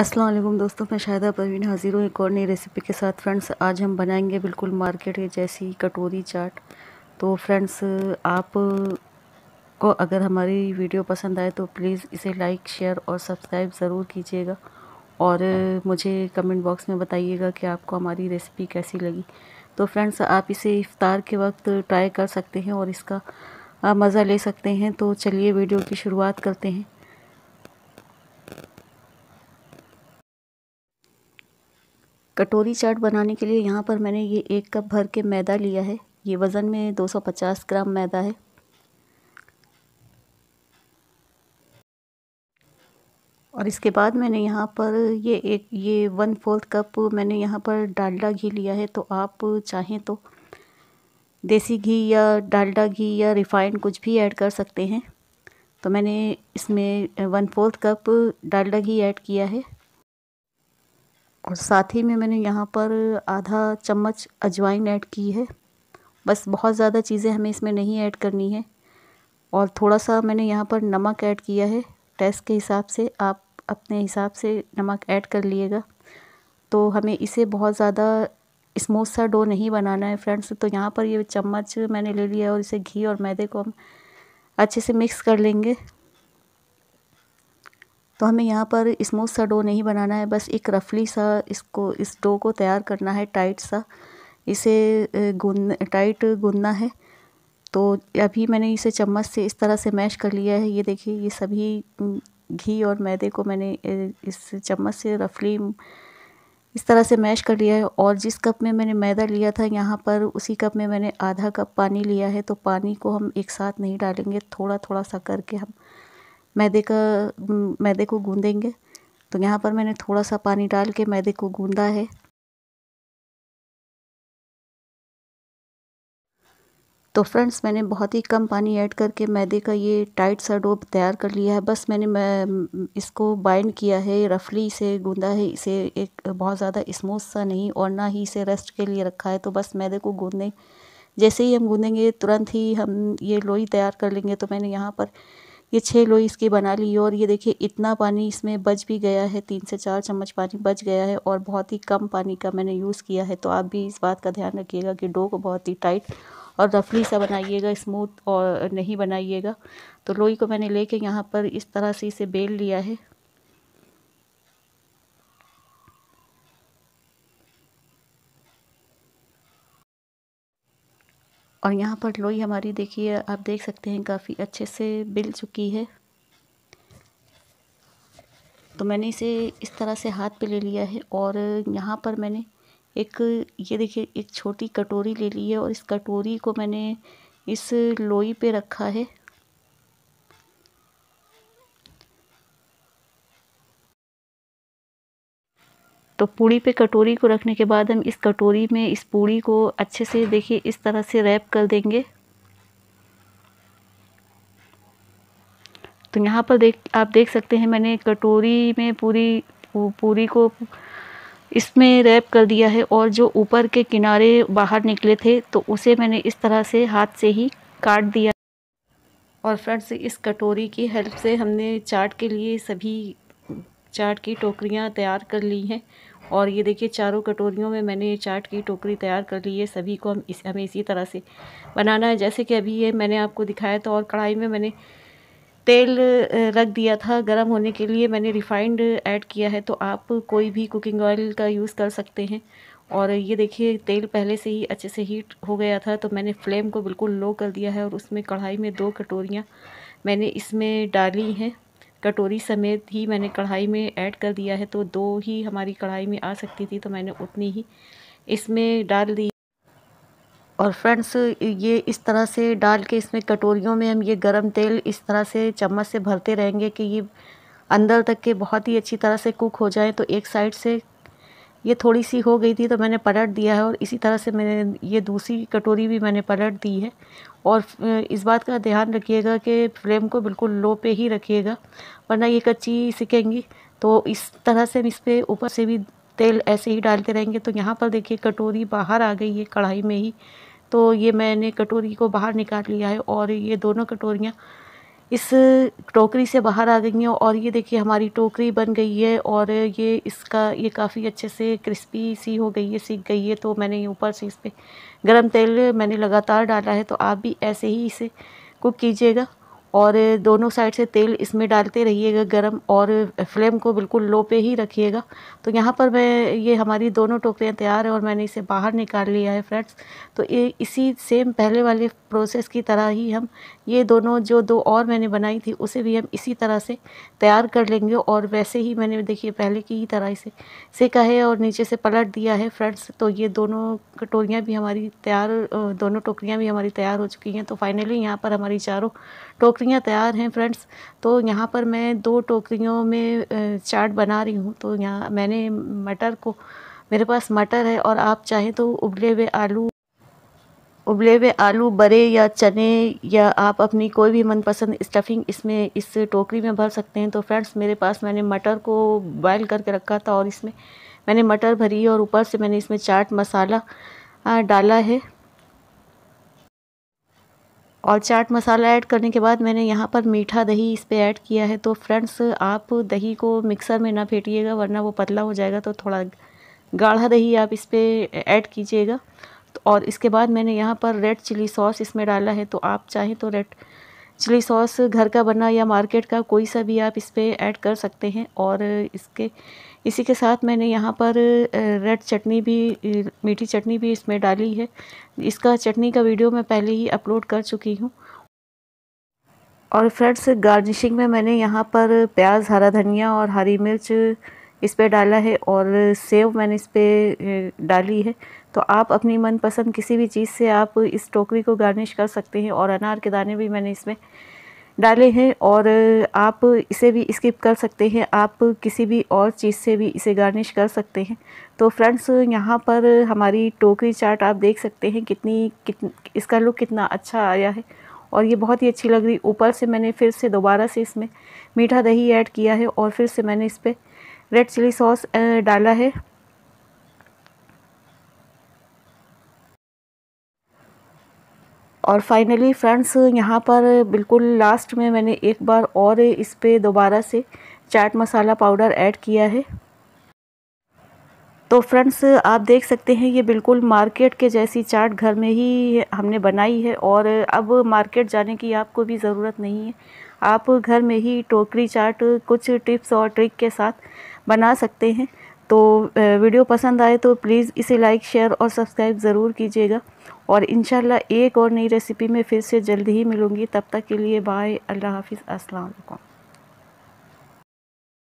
असलम दोस्तों मैं शाहिदा परवीन हाज़िर हूँ एक और नई रेसिपी के साथ फ्रेंड्स आज हम बनाएंगे बिल्कुल मार्केट के जैसी कटोरी चाट तो फ्रेंड्स आप को अगर हमारी वीडियो पसंद आए तो प्लीज़ इसे लाइक शेयर और सब्सक्राइब ज़रूर कीजिएगा और मुझे कमेंट बॉक्स में बताइएगा कि आपको हमारी रेसिपी कैसी लगी तो फ्रेंड्स आप इसे इफ़ार के वक्त ट्राई कर सकते हैं और इसका मज़ा ले सकते हैं तो चलिए वीडियो की शुरुआत करते हैं कटोरी चाट बनाने के लिए यहाँ पर मैंने ये एक कप भर के मैदा लिया है ये वज़न में 250 ग्राम मैदा है और इसके बाद मैंने यहाँ पर ये एक ये वन फोर्थ कप मैंने यहाँ पर डालडा घी लिया है तो आप चाहें तो देसी घी या डालडा घी या रिफ़ाइंड कुछ भी ऐड कर सकते हैं तो मैंने इसमें वन फोर्थ कप डालडा घी ऐड किया है और साथ ही में मैंने यहाँ पर आधा चम्मच अजवाइन ऐड की है बस बहुत ज़्यादा चीज़ें हमें इसमें नहीं ऐड करनी है और थोड़ा सा मैंने यहाँ पर नमक ऐड किया है टेस्ट के हिसाब से आप अपने हिसाब से नमक ऐड कर लिएगा तो हमें इसे बहुत ज़्यादा स्मूथ सा डो नहीं बनाना है फ्रेंड्स तो यहाँ पर ये चम्मच मैंने ले लिया और इसे घी और मैदे को हम अच्छे से मिक्स कर लेंगे तो हमें यहाँ पर स्मूथ सा डो नहीं बनाना है बस एक रफली सा इसको इस डो को तैयार करना है टाइट सा इसे गूंद टाइट गूंदना है तो अभी मैंने इसे चम्मच से इस तरह से मैश कर लिया है ये देखिए ये सभी घी और मैदे को मैंने इस चम्मच से रफली इस तरह से मैश कर लिया है और जिस कप में मैंने मैदा लिया था यहाँ पर उसी कप में मैंने आधा कप पानी लिया है तो पानी को हम एक साथ नहीं डालेंगे थोड़ा थोड़ा सा करके हम मैदे का मैदे को गूँदेंगे तो यहाँ पर मैंने थोड़ा सा पानी डाल के मैदे को गूंदा है तो फ्रेंड्स मैंने बहुत ही कम पानी ऐड करके मैदे का ये टाइट सा डोब तैयार कर लिया है बस मैंने मैं इसको बाइंड किया है रफली से गूंदा है इसे एक बहुत ज़्यादा स्मूथ सा नहीं और ना ही इसे रेस्ट के लिए रखा है तो बस मैदे को गूंदें जैसे ही हम गूंदेंगे तुरंत ही हम ये लोई तैयार कर लेंगे तो मैंने यहाँ पर ये छः लोई इसकी बना ली और ये देखिए इतना पानी इसमें बच भी गया है तीन से चार चम्मच पानी बच गया है और बहुत ही कम पानी का मैंने यूज़ किया है तो आप भी इस बात का ध्यान रखिएगा कि डो को बहुत ही टाइट और रफली सा बनाइएगा स्मूथ और नहीं बनाइएगा तो लोई को मैंने ले यहाँ पर इस तरह से इसे बेल लिया है और यहाँ पर लोई हमारी देखिए आप देख सकते हैं काफ़ी अच्छे से बिल चुकी है तो मैंने इसे इस तरह से हाथ पे ले लिया है और यहाँ पर मैंने एक ये देखिए एक छोटी कटोरी ले ली है और इस कटोरी को मैंने इस लोई पे रखा है तो पूड़ी पे कटोरी को रखने के बाद हम इस कटोरी में इस पूड़ी को अच्छे से देखिए इस तरह से रैप कर देंगे तो यहाँ पर देख आप देख सकते हैं मैंने कटोरी में पूरी पूरी को इसमें रैप कर दिया है और जो ऊपर के किनारे बाहर निकले थे तो उसे मैंने इस तरह से हाथ से ही काट दिया और फ्रेंड्स इस कटोरी की हेल्प से हमने चाट के लिए सभी चाट की टोकरियाँ तैयार कर ली हैं और ये देखिए चारों कटोरियों में मैंने चाट की टोकरी तैयार कर ली है सभी को हम इस हमें इसी तरह से बनाना है जैसे कि अभी ये मैंने आपको दिखाया था और कढ़ाई में मैंने तेल रख दिया था गर्म होने के लिए मैंने रिफ़ाइंड ऐड किया है तो आप कोई भी कुकिंग ऑयल का यूज़ कर सकते हैं और ये देखिए तेल पहले से ही अच्छे से हीट हो गया था तो मैंने फ्लेम को बिल्कुल लो कर दिया है और उसमें कढ़ाई में दो कटोरियाँ मैंने इसमें डाली हैं कटोरी समेत ही मैंने कढ़ाई में ऐड कर दिया है तो दो ही हमारी कढ़ाई में आ सकती थी तो मैंने उतनी ही इसमें डाल दी और फ्रेंड्स ये इस तरह से डाल के इसमें कटोरियों में हम ये गरम तेल इस तरह से चम्मच से भरते रहेंगे कि ये अंदर तक के बहुत ही अच्छी तरह से कुक हो जाए तो एक साइड से ये थोड़ी सी हो गई थी तो मैंने पलट दिया है और इसी तरह से मैंने ये दूसरी कटोरी भी मैंने पलट दी है और इस बात का ध्यान रखिएगा कि फ्लेम को बिल्कुल लो पे ही रखिएगा वरना ये कच्ची सिकेंगी तो इस तरह से हम इस पर ऊपर से भी तेल ऐसे ही डालते रहेंगे तो यहाँ पर देखिए कटोरी बाहर आ गई है कढ़ाई में ही तो ये मैंने कटोरी को बाहर निकाल लिया है और ये दोनों कटोरियाँ इस टोकरी से बाहर आ गई हैं और ये देखिए हमारी टोकरी बन गई है और ये इसका ये काफ़ी अच्छे से क्रिस्पी सी हो गई है सीख गई है तो मैंने ऊपर से इस पर गर्म तेल मैंने लगातार डाला है तो आप भी ऐसे ही इसे कुक कीजिएगा और दोनों साइड से तेल इसमें डालते रहिएगा गरम और फ्लेम को बिल्कुल लो पे ही रखिएगा तो यहाँ पर मैं ये हमारी दोनों टोकरियाँ तैयार है और मैंने इसे बाहर निकाल लिया है फ्रेंड्स तो ये इसी सेम पहले वाले प्रोसेस की तरह ही हम ये दोनों जो दो और मैंने बनाई थी उसे भी हम इसी तरह से तैयार कर लेंगे और वैसे ही मैंने देखिए पहले की ही तरह इसे सेका है और नीचे से पलट दिया है फ्रेंड्स तो ये दोनों कटोरियाँ भी हमारी तैयार दोनों टोकरियाँ भी हमारी तैयार हो चुकी हैं तो फाइनली यहाँ पर हमारी चारों टोकरियाँ तैयार हैं फ्रेंड्स तो यहाँ पर मैं दो टोकरियों में चाट बना रही हूँ तो यहाँ मैंने मटर को मेरे पास मटर है और आप चाहें तो उबले हुए आलू उबले हुए आलू बड़े या चने या आप अपनी कोई भी मनपसंद स्टफिंग इसमें इस टोकरी में भर सकते हैं तो फ्रेंड्स मेरे पास मैंने मटर को बॉयल करके रखा था और इसमें मैंने मटर भरी और ऊपर से मैंने इसमें चाट मसाला डाला है और चाट मसाला ऐड करने के बाद मैंने यहाँ पर मीठा दही इस पर ऐड किया है तो फ्रेंड्स आप दही को मिक्सर में ना फेंटिएगा वरना वो पतला हो जाएगा तो थोड़ा गाढ़ा दही आप इस पर ऐड कीजिएगा तो और इसके बाद मैंने यहाँ पर रेड चिली सॉस इसमें डाला है तो आप चाहें तो रेड चिली सॉस घर का बना या मार्केट का कोई सा भी आप इस पर ऐड कर सकते हैं और इसके इसी के साथ मैंने यहाँ पर रेड चटनी भी मीठी चटनी भी इसमें डाली है इसका चटनी का वीडियो मैं पहले ही अपलोड कर चुकी हूँ और फ्रेंड्स गार्निशिंग में मैंने यहाँ पर प्याज हरा धनिया और हरी मिर्च इस पर डाला है और सेव मैंने इस पर डाली है तो आप अपनी मनपसंद किसी भी चीज़ से आप इस टोकरी को गार्निश कर सकते हैं और अनार के दाने भी मैंने इसमें डाले हैं और आप इसे भी स्किप कर सकते हैं आप किसी भी और चीज़ से भी इसे गार्निश कर सकते हैं तो फ्रेंड्स यहाँ पर हमारी टोकरी चाट आप देख सकते हैं कितनी कित इसका लुक कितना अच्छा आया है और ये बहुत ही अच्छी लग रही ऊपर से मैंने फिर से दोबारा से इसमें मीठा दही ऐड किया है और फिर से मैंने इस पर रेड चिली सॉस डाला है और फाइनली फ्रेंड्स यहाँ पर बिल्कुल लास्ट में मैंने एक बार और इस पर दोबारा से चाट मसाला पाउडर ऐड किया है तो फ्रेंड्स आप देख सकते हैं ये बिल्कुल मार्केट के जैसी चाट घर में ही हमने बनाई है और अब मार्केट जाने की आपको भी ज़रूरत नहीं है आप घर में ही टोकरी चाट कुछ टिप्स और ट्रिक के साथ बना सकते हैं तो वीडियो पसंद आए तो प्लीज़ इसे लाइक शेयर और सब्सक्राइब ज़रूर कीजिएगा और इन एक और नई रेसिपी में फिर से जल्दी ही मिलूँगी तब तक के लिए बाय अल्लाह हाफिज़ अस्सलाम वालेकुम